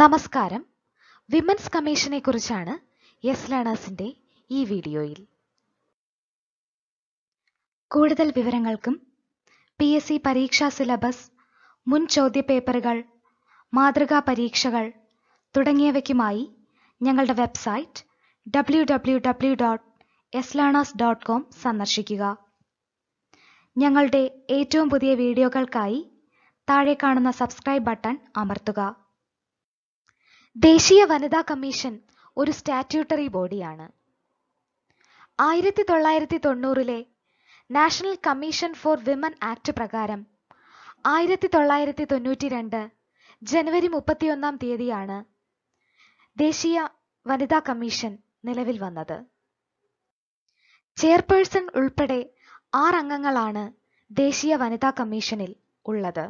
നമസ്കാരം വിമൻസ് കമ്മീഷനെ കുറിച്ചാണ് യെസ് ലേണേഴ്സിന്റെ ഈ വീഡിയോയിൽ കൂടുതൽ വിവരങ്ങൾക്കും പി എസ് സി പരീക്ഷാ സിലബസ് മുൻ ചോദ്യപേപ്പറുകൾ മാതൃകാ പരീക്ഷകൾ തുടങ്ങിയവയ്ക്കുമായി ഞങ്ങളുടെ website W W W dot S learners dot com സന്ദർശിക്കുക ഞങ്ങളുടെ ഏറ്റവും പുതിയ വീഡിയോകൾക്കായി താഴെ കാണുന്ന സബ്സ്ക്രൈബ് ബട്ടൺ അമർത്തുക ദേശീയ വനിതാ കമ്മീഷൻ ഒരു സ്റ്റാറ്റ്യൂട്ടറി ബോഡിയാണ് ആയിരത്തി തൊള്ളായിരത്തി തൊണ്ണൂറിലെ National Commission for Women Act പ്രകാരം ആയിരത്തി തൊള്ളായിരത്തി തൊണ്ണൂറ്റി രണ്ട് ജനുവരി മുപ്പത്തിയൊന്നാം തീയതിയാണ് ദേശീയ വനിതാ കമ്മീഷൻ നിലവിൽ വന്നത് ചെയർപേഴ്സൺ ഉൾപ്പെടെ ആറംഗങ്ങളാണ് ദേശീയ വനിതാ കമ്മീഷനിൽ ഉള്ളത്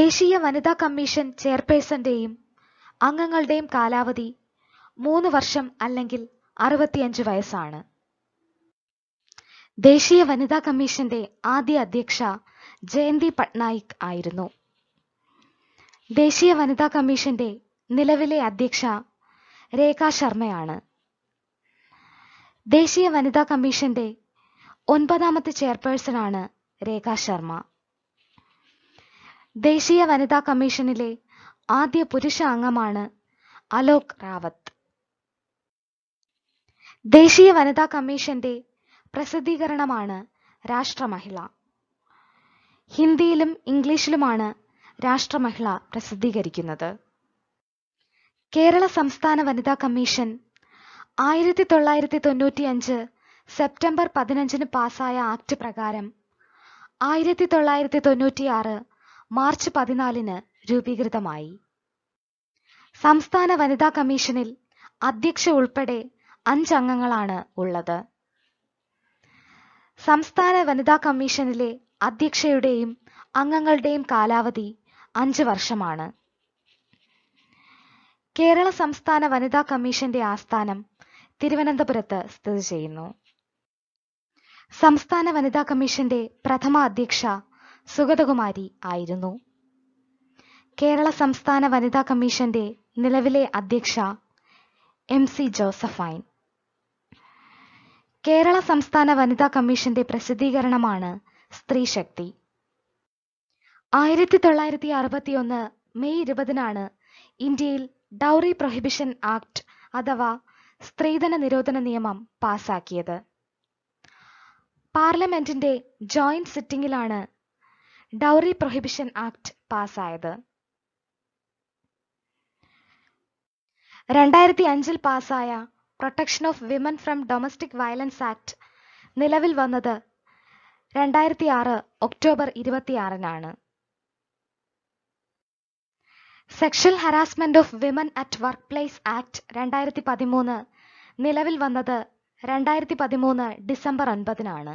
ദേശീയ വനിതാ കമ്മീഷൻ ചെയർപേഴ്സന്റെയും അംഗങ്ങളുടെയും കാലാവധി മൂന്ന് വർഷം അല്ലെങ്കിൽ അറുപത്തിയഞ്ച് വയസ്സാണ് ദേശീയ വനിതാ കമ്മീഷന്റെ ആദ്യ അധ്യക്ഷ ജയന്തി പട്നായിക് ആയിരുന്നു ദേശീയ വനിതാ കമ്മീഷന്റെ നിലവിലെ അധ്യക്ഷ രേഖ ശർമ്മയാണ് ദേശീയ വനിതാ കമ്മീഷന്റെ ഒൻപതാമത്തെ ചെയർപേഴ്സണാണ് രേഖ ശർമ്മ ദേശീയ വനിതാ കമ്മീഷനിലെ ആദ്യ പുരുഷ അംഗമാണ് അലോക് റാവത്ത് ദേശീയ വനിതാ കമ്മീഷന്റെ പ്രസിദ്ധീകരണമാണ് രാഷ്ട്രമഹിള ഹിന്ദിയിലും ഇംഗ്ലീഷിലുമാണ് രാഷ്ട്രമഹിള പ്രസിദ്ധീകരിക്കുന്നത് കേരള സംസ്ഥാന വനിതാ കമ്മീഷൻ ആയിരത്തി തൊള്ളായിരത്തി അഞ്ച് സെപ്റ്റംബർ പതിനഞ്ചിന് പാസായ ആക്ട് പ്രകാരം ആയിരത്തി തൊള്ളായിരത്തി തൊണ്ണൂറ്റിയാറ് മാർച്ച് പതിനാലിന് രൂപീകൃതമായി സംസ്ഥാന വനിതാ കമ്മീഷനിൽ അധ്യക്ഷ ഉൾപ്പെടെ അഞ്ചംഗങ്ങളാണ് ഉള്ളത് സംസ്ഥാന വനിതാ കമ്മീഷനിലെ അധ്യക്ഷയുടെയും അംഗങ്ങളുടെയും കാലാവധി അഞ്ച് വർഷമാണ് കേരള സംസ്ഥാന വനിതാ കമ്മീഷന്റെ ആസ്ഥാനം തിരുവനന്തപുരത്ത് സ്ഥിതി ചെയ്യുന്നു സംസ്ഥാന വനിതാ കമ്മീഷന്റെ പ്രഥമ അധ്യക്ഷ സുഗതകുമാരി ആയിരുന്നു കേരള സംസ്ഥാന വനിതാ കമ്മീഷന്റെ നിലവിലെ അധ്യക്ഷ എം സി ജോസഫൈൻ കേരള സംസ്ഥാന വനിതാ കമ്മീഷന്റെ പ്രസിദ്ധീകരണമാണ് സ്ത്രീശക്തി ആയിരത്തി തൊള്ളായിരത്തി അറുപത്തിയൊന്ന് മെയ് ഇരുപതിനാണ് ഇന്ത്യയിൽ ഡൗറി പ്രൊഹിബിഷൻ ആക്ട് അഥവാ സ്ത്രീധന നിരോധന നിയമം പാസാക്കിയത് പാർലമെന്റിന്റെ ജോയിന്റ് സിറ്റിംഗിലാണ് ഡൗറി പ്രൊഹിബിഷൻ ആക്ട് പാസ്സായത് രണ്ടായിരത്തി അഞ്ചിൽ പാസ്സായ protection of women from domestic violence act നിലവിൽ വന്നത് രണ്ടായിരത്തി ആറ് ഒക്ടോബർ ഇരുപത്തിയാറിനാണ് sexual harassment of women at workplace act രണ്ടായിരത്തി പതിമൂന്ന് നിലവിൽ വന്നത് രണ്ടായിരത്തി പതിമൂന്ന് ഡിസംബർ ഒൻപതിനാണ്